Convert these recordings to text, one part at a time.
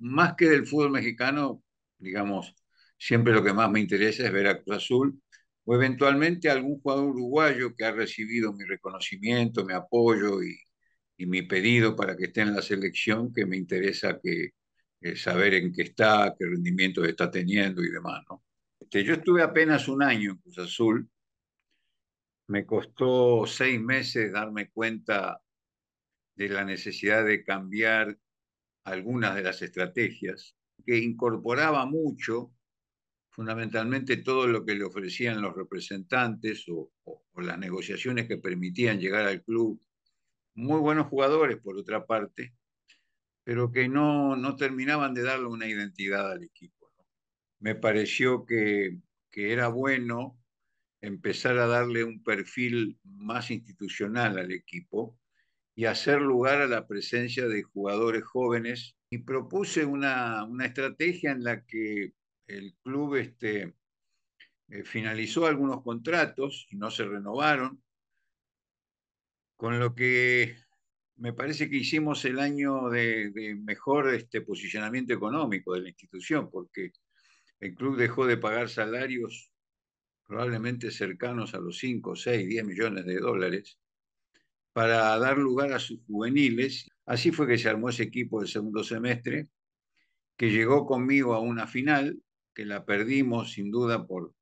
más que del fútbol mexicano, digamos, siempre lo que más me interesa es ver a Cruz Azul o eventualmente algún jugador uruguayo que ha recibido mi reconocimiento, mi apoyo y, mi pedido para que esté en la selección, que me interesa eh, saber en qué está, qué rendimiento está teniendo y demás. ¿no? Este, yo estuve apenas un año en Cruz Azul, me costó seis meses darme cuenta de la necesidad de cambiar algunas de las estrategias, que incorporaba mucho, fundamentalmente todo lo que le ofrecían los representantes o, las negociaciones que permitían llegar al club. Muy buenos jugadores, por otra parte, pero que no, no terminaban de darle una identidad al equipo. Me pareció que era bueno empezar a darle un perfil más institucional al equipo y hacer lugar a la presencia de jugadores jóvenes. Y propuse una, estrategia en la que el club este, eh, finalizó algunos contratos y no se renovaron, con lo que me parece que hicimos el año de, mejor este, posicionamiento económico de la institución, porque el club dejó de pagar salarios probablemente cercanos a los 5, 6, 10 millones de dólares para dar lugar a sus juveniles. Así fue que se armó ese equipo del segundo semestre, que llegó conmigo a una final, que la perdimos sin duda por,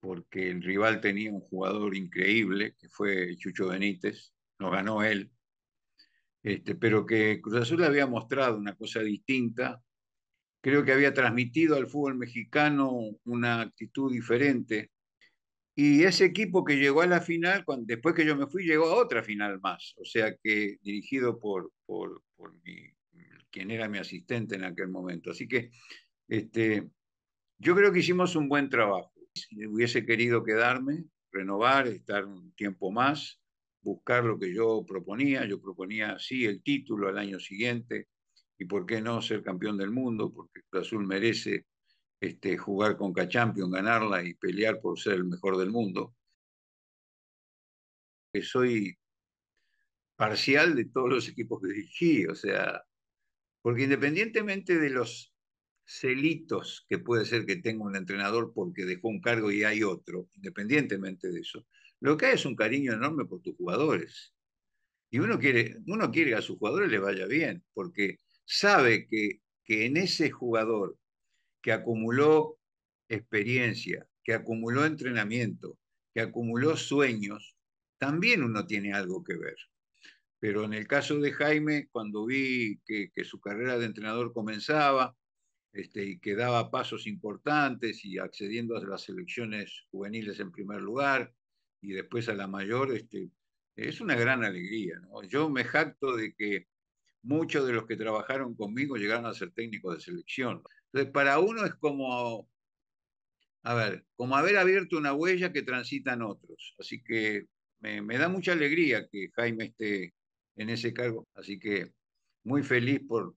porque el rival tenía un jugador increíble, que fue Chucho Benítez, nos ganó él, este, pero que Cruz Azul le había mostrado una cosa distinta. Creo que había transmitido al fútbol mexicano una actitud diferente y ese equipo que llegó a la final, después que yo me fui, llegó a otra final más. O sea que dirigido por, por, quien era mi asistente en aquel momento. Así que este, yo creo que hicimos un buen trabajo. Si hubiese querido quedarme, renovar, estar un tiempo más, buscar lo que yo proponía. Yo proponía, sí, el título al año siguiente y por qué no ser campeón del mundo, porque Cruz Azul merece este, jugar con Cachampion, ganarla y pelear por ser el mejor del mundo. Que soy parcial de todos los equipos que dirigí, o sea, porque independientemente de los celitos que puede ser que tenga un entrenador porque dejó un cargo y hay otro, independientemente de eso, lo que hay es un cariño enorme por tus jugadores. Y uno quiere, uno quiere que a sus jugadores les vaya bien, porque sabe que, que en ese jugador que acumuló experiencia, que acumuló entrenamiento, que acumuló sueños, también uno tiene algo que ver. Pero en el caso de Jaime, cuando vi que, su carrera de entrenador comenzaba este, y que daba pasos importantes y accediendo a las selecciones juveniles en primer lugar y después a la mayor, este, es una gran alegría. Yo me jacto de que muchos de los que trabajaron conmigo llegaron a ser técnicos de selección. Entonces, para uno es como, a ver, como haber abierto una huella que transitan otros. Así que me, da mucha alegría que Jaime esté en ese cargo. Así que muy feliz por,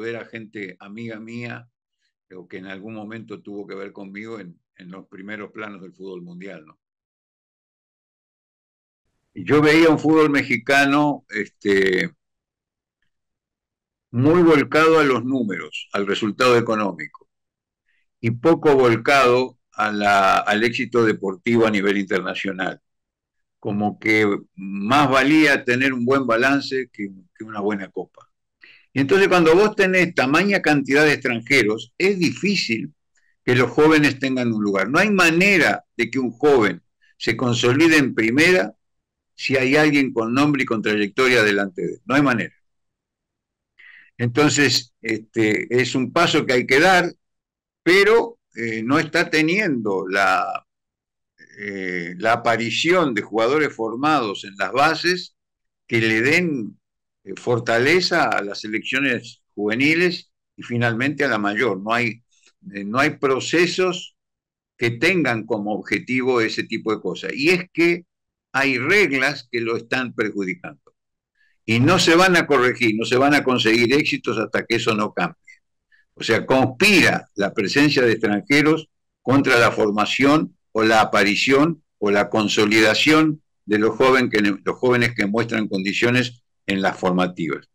ver a gente amiga mía o que en algún momento tuvo que ver conmigo en, los primeros planos del fútbol mundial. ¿no? Yo veía un fútbol mexicano este, muy volcado a los números, al resultado económico, y poco volcado al éxito deportivo a nivel internacional. Como que más valía tener un buen balance que, que una buena copa. Y entonces cuando vos tenés tamaña cantidad de extranjeros, es difícil que los jóvenes tengan un lugar. No hay manera de que un joven se consolide en primera si hay alguien con nombre y con trayectoria delante de él. No hay manera. Entonces, este, es un paso que hay que dar, pero eh, no está teniendo eh, la, aparición de jugadores formados en las bases que le den eh, fortaleza a las selecciones juveniles y finalmente a la mayor. No hay, no hay procesos que tengan como objetivo ese tipo de cosas. Y es que hay reglas que lo están perjudicando y no se van a corregir, no se van a conseguir éxitos hasta que eso no cambie. O sea, conspira la presencia de extranjeros contra la formación o la aparición o la consolidación de los, jóvenes que, los jóvenes que muestran condiciones en las formativas.